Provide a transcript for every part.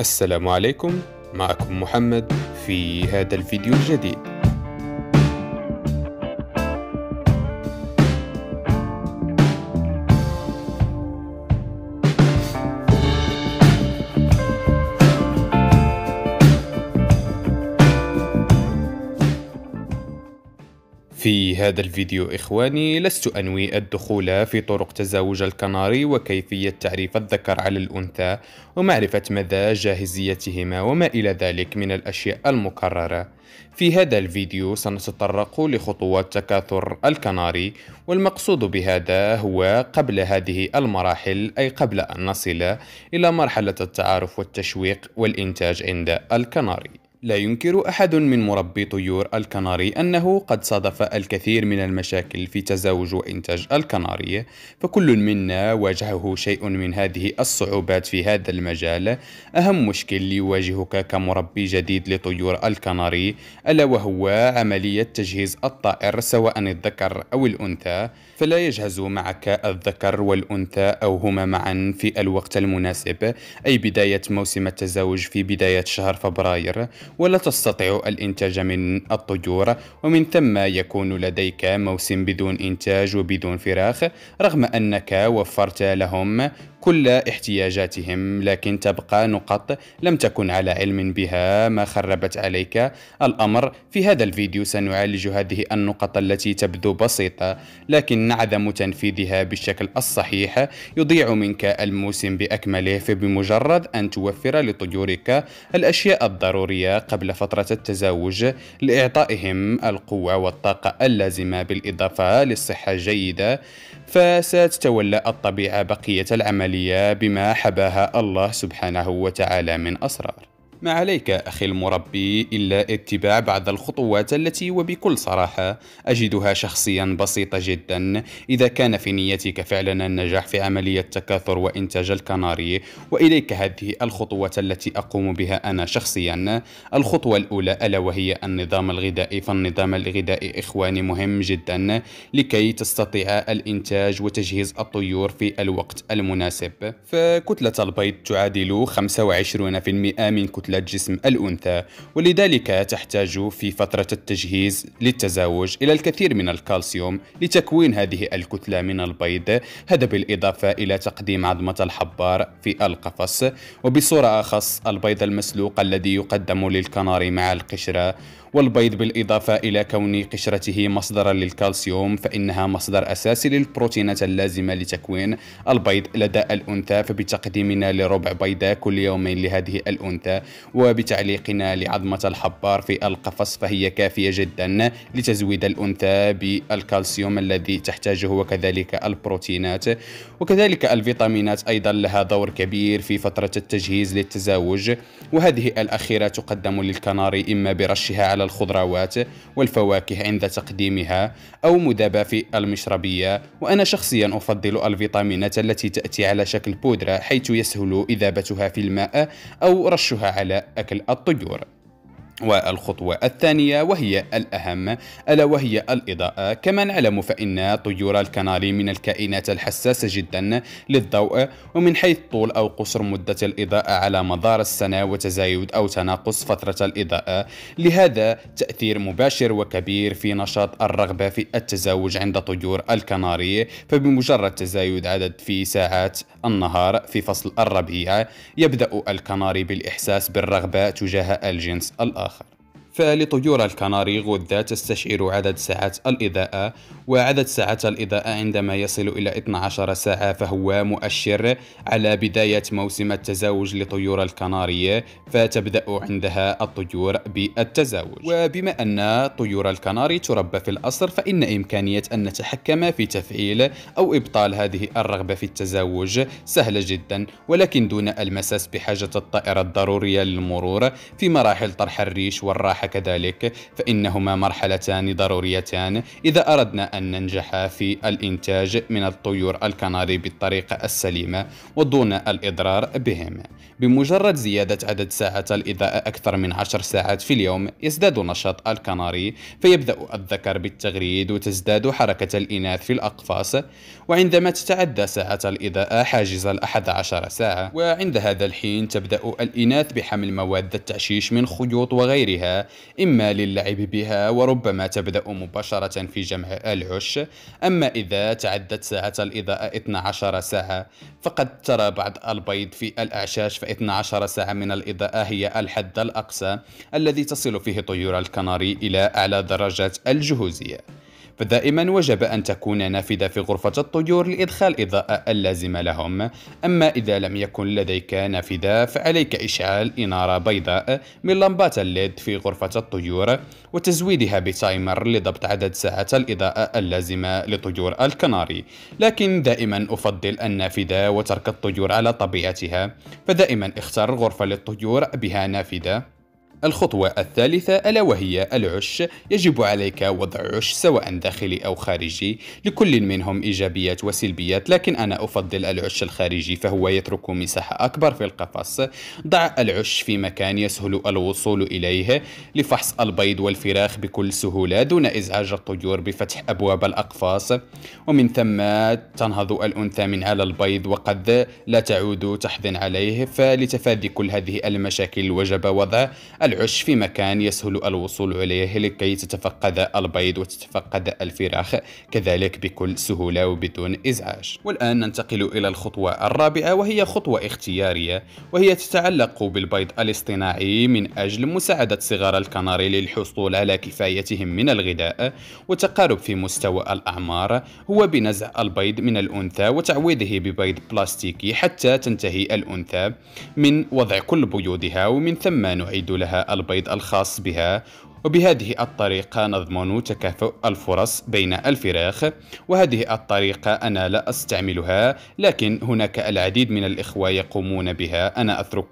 السلام عليكم معكم محمد في هذا الفيديو الجديد في هذا الفيديو إخواني لست أنوي الدخول في طرق تزاوج الكناري وكيفية تعريف الذكر على الأنثى ومعرفة مدى جاهزيتهما وما إلى ذلك من الأشياء المكررة في هذا الفيديو سنتطرق لخطوات تكاثر الكناري والمقصود بهذا هو قبل هذه المراحل أي قبل أن نصل إلى مرحلة التعارف والتشويق والإنتاج عند الكناري لا ينكر أحد من مربي طيور الكناري أنه قد صادف الكثير من المشاكل في تزاوج وإنتاج الكناري فكل منا واجهه شيء من هذه الصعوبات في هذا المجال أهم مشكل يواجهك كمربي جديد لطيور الكناري ألا وهو عملية تجهيز الطائر سواء الذكر أو الأنثى فلا يجهز معك الذكر والأنثى أو هما معا في الوقت المناسب أي بداية موسم التزاوج في بداية شهر فبراير ولا تستطيع الإنتاج من الطيور ومن ثم يكون لديك موسم بدون إنتاج وبدون فراخ رغم أنك وفرت لهم كل احتياجاتهم لكن تبقى نقط لم تكن على علم بها ما خربت عليك الأمر في هذا الفيديو سنعالج هذه النقط التي تبدو بسيطة لكن عدم تنفيذها بالشكل الصحيح يضيع منك الموسم بأكمله فبمجرد أن توفر لطيورك الأشياء الضرورية قبل فترة التزاوج لإعطائهم القوة والطاقة اللازمة بالإضافة للصحة الجيدة فستتولى الطبيعة بقية العملية بما حباها الله سبحانه وتعالى من أسرار ما عليك أخي المربي إلا اتباع بعض الخطوات التي وبكل صراحة أجدها شخصيا بسيطة جدا إذا كان في نيتك فعلا النجاح في عملية تكاثر وإنتاج الكناري وإليك هذه الخطوات التي أقوم بها أنا شخصيا الخطوة الأولى ألا وهي النظام الغذائي فالنظام الغذائي إخواني مهم جدا لكي تستطيع الإنتاج وتجهيز الطيور في الوقت المناسب فكتلة البيض تعادل 25% من كتلة مثل جسم الأنثى ولذلك تحتاج في فترة التجهيز للتزاوج إلى الكثير من الكالسيوم لتكوين هذه الكتلة من البيض هذا بالإضافة إلى تقديم عظمة الحبار في القفص وبصورة أخص البيض المسلوق الذي يقدم للكناري مع القشرة والبيض بالإضافة إلى كون قشرته مصدرا للكالسيوم فإنها مصدر أساسي للبروتينات اللازمة لتكوين البيض لدى الأنثى فبتقديمنا لربع بيضة كل يوم لهذه الأنثى وبتعليقنا لعظمة الحبار في القفص فهي كافية جدا لتزويد الأنثى بالكالسيوم الذي تحتاجه وكذلك البروتينات وكذلك الفيتامينات أيضا لها دور كبير في فترة التجهيز للتزاوج وهذه الأخيرة تقدم للكناري إما برشها على على الخضروات والفواكه عند تقديمها أو مذابة في المشربية وأنا شخصيا أفضل الفيتامينات التي تأتي على شكل بودرة حيث يسهل إذابتها في الماء أو رشها على أكل الطيور والخطوة الثانية وهي الأهم ألا وهي الإضاءة كما نعلم فإن طيور الكناري من الكائنات الحساسة جدا للضوء ومن حيث طول أو قصر مدة الإضاءة على مدار السنة وتزايد أو تناقص فترة الإضاءة لهذا تأثير مباشر وكبير في نشاط الرغبة في التزاوج عند طيور الكناري فبمجرد تزايد عدد في ساعات النهار في فصل الربيع يبدأ الكناري بالإحساس بالرغبة تجاه الجنس الآخر آخر فلطيور الكناري غدة تستشعر عدد ساعات الإضاءة وعدد ساعات الإضاءة عندما يصل إلى 12 ساعة فهو مؤشر على بداية موسم التزاوج لطيور الكناري فتبدأ عندها الطيور بالتزاوج وبما أن طيور الكناري تربى في الأصل فإن إمكانية أن نتحكم في تفعيل أو إبطال هذه الرغبة في التزاوج سهلة جدا ولكن دون المساس بحاجة الطائرة الضرورية للمرور في مراحل طرح الريش والراحة كذلك فإنهما مرحلتان ضروريتان إذا أردنا أن ننجح في الإنتاج من الطيور الكناري بالطريقة السليمة ودون الإضرار بهم بمجرد زيادة عدد ساعات الإضاءة أكثر من عشر ساعات في اليوم يزداد نشاط الكناري فيبدأ الذكر بالتغريد وتزداد حركة الإناث في الأقفاص وعندما تتعدى ساعة الإضاءة حاجز الأحد عشر ساعة وعند هذا الحين تبدأ الإناث بحمل مواد التعشيش من خيوط وغيرها إما للعب بها وربما تبدأ مباشرة في جمع العش أما إذا تعدت ساعة الإضاءة 12 ساعة فقد ترى بعض البيض في الأعشاش ف12 ساعة من الإضاءة هي الحد الأقصى الذي تصل فيه طيور الكناري إلى أعلى درجات الجهوزية فدائما وجب أن تكون نافذة في غرفة الطيور لإدخال الإضاءة اللازمة لهم أما إذا لم يكن لديك نافذة فعليك إشعال إنارة بيضاء من لمبات الليد في غرفة الطيور وتزويدها بتايمر لضبط عدد ساعات الإضاءة اللازمة لطيور الكناري لكن دائما أفضل النافذة وترك الطيور على طبيعتها فدائما اختر غرفة للطيور بها نافذة الخطوة الثالثة ألا وهي العش يجب عليك وضع عش سواء داخلي أو خارجي لكل منهم إيجابيات وسلبيات لكن أنا أفضل العش الخارجي فهو يترك مساحة أكبر في القفص ضع العش في مكان يسهل الوصول إليه لفحص البيض والفراخ بكل سهولة دون إزعاج الطيور بفتح أبواب الأقفاص ومن ثم تنهض الأنثى من على البيض وقد لا تعود تحضن عليه فلتفادي كل هذه المشاكل وجب وضع العش في مكان يسهل الوصول إليه لكي تتفقد البيض وتتفقد الفراخ كذلك بكل سهولة وبدون إزعاج والآن ننتقل إلى الخطوة الرابعة وهي خطوة اختيارية وهي تتعلق بالبيض الاصطناعي من أجل مساعدة صغار الكناري للحصول على كفايتهم من الغذاء وتقارب في مستوى الأعمار هو بنزع البيض من الأنثى وتعويضه ببيض بلاستيكي حتى تنتهي الأنثى من وضع كل بيوضها ومن ثم نعيد لها البيض الخاص بها وبهذه الطريقة نضمن تكافؤ الفرص بين الفراخ وهذه الطريقة أنا لا أستعملها لكن هناك العديد من الإخوة يقومون بها أنا أترك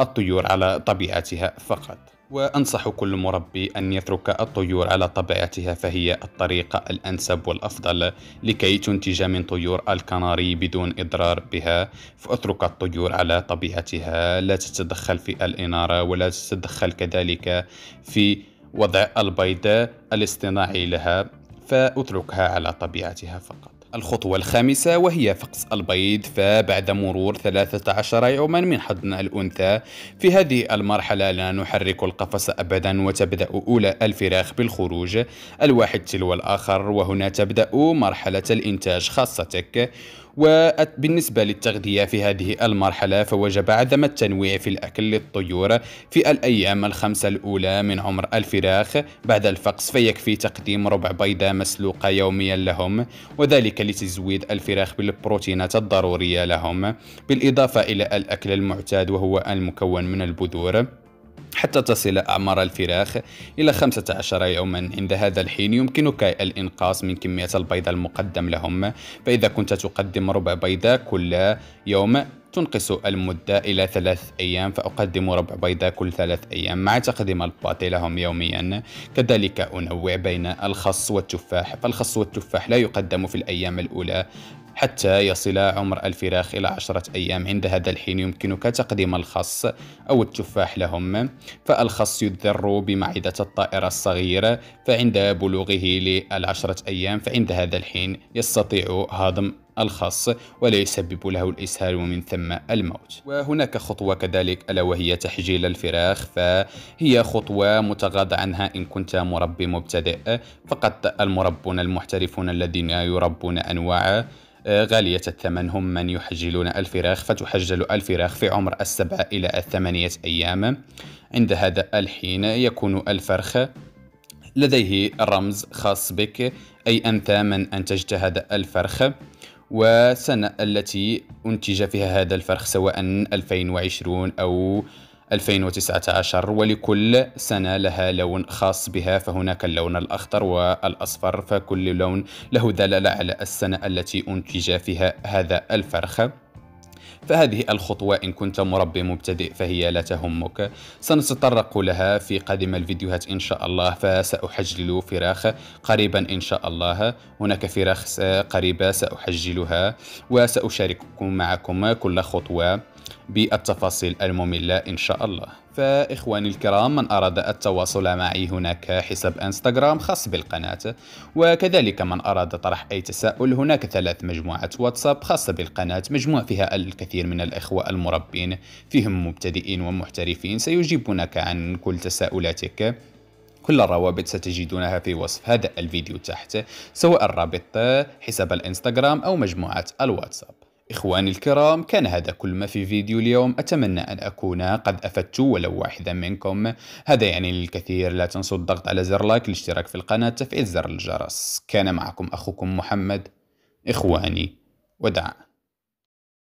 الطيور على طبيعتها فقط وأنصح كل مربي أن يترك الطيور على طبيعتها فهي الطريقة الأنسب والأفضل لكي تنتج من طيور الكناري بدون إضرار بها فأترك الطيور على طبيعتها لا تتدخل في الإنارة ولا تتدخل كذلك في وضع البيض الاصطناعي لها فأتركها على طبيعتها فقط الخطوة الخامسة وهي فقس البيض فبعد مرور 13 يوما من حضن الأنثى في هذه المرحلة لا نحرك القفص أبدا وتبدأ أولى الفراخ بالخروج الواحد تلو الآخر وهنا تبدأ مرحلة الإنتاج خاصتك وبالنسبة للتغذية في هذه المرحلة فوجب عدم التنويع في الأكل للطيور في الأيام الخمسة الأولى من عمر الفراخ بعد الفقس فيكفي تقديم ربع بيضة مسلوقة يوميا لهم وذلك لتزويد الفراخ بالبروتينات الضرورية لهم بالإضافة إلى الأكل المعتاد وهو المكون من البذور حتى تصل أعمار الفراخ إلى 15 يوما عند هذا الحين يمكنك الإنقاص من كمية البيض المقدم لهم فإذا كنت تقدم ربع بيضة كل يوم تنقص المدة إلى ثلاث أيام فأقدم ربع بيضة كل ثلاث أيام مع تقديم الباتي لهم يوميا كذلك أنوع بين الخس والتفاح فالخس والتفاح لا يقدم في الأيام الأولى حتى يصل عمر الفراخ إلى عشرة أيام عند هذا الحين يمكنك تقديم الخس أو التفاح لهم فالخس يذر بمعدة الطائر الصغير فعند بلوغه للعشرة أيام فعند هذا الحين يستطيع هضم الخاص ولا يسبب له الإسهال ومن ثم الموت وهناك خطوة كذلك ألا وهي تحجيل الفراخ فهي خطوة متغاضى عنها إن كنت مربي مبتدئ فقط المربون المحترفون الذين يربون أنواع آه، غالية الثمن هم من يحجلون الفراخ فتحجل الفراخ في عمر السبعة إلى الثمانية أيام عند هذا الحين يكون الفرخ لديه رمز خاص بك أي أنت من أنتجت هذا الفرخ والسنة التي أنتج فيها هذا الفرخ سواء 2020 أو 2019 ولكل سنة لها لون خاص بها فهناك اللون الأخضر والأصفر فكل لون له دلالة على السنة التي أنتج فيها هذا الفرخ فهذه الخطوة إن كنت مربي مبتدئ فهي لا تهمك سنتطرق لها في قادم الفيديوهات إن شاء الله فسأحجل فراخ قريبا إن شاء الله هناك فراخ قريبة سأحجلها وسأشارككم معكم كل خطوة بالتفاصيل المملة إن شاء الله فإخواني الكرام من أراد التواصل معي هناك حساب انستغرام خاص بالقناة وكذلك من أراد طرح أي تساؤل هناك ثلاث مجموعات واتساب خاصة بالقناة مجموع فيها الكثير من الإخوة المربين فيهم مبتدئين ومحترفين سيجيبونك عن كل تساؤلاتك كل الروابط ستجدونها في وصف هذا الفيديو تحت سواء الرابط حساب الانستغرام أو مجموعة الواتساب إخواني الكرام كان هذا كل ما في فيديو اليوم أتمنى أن أكون قد أفدت ولو واحدا منكم هذا يعني للكثير لا تنسوا الضغط على زر لايك الاشتراك في القناة تفعيل زر الجرس كان معكم أخوكم محمد إخواني ودعاء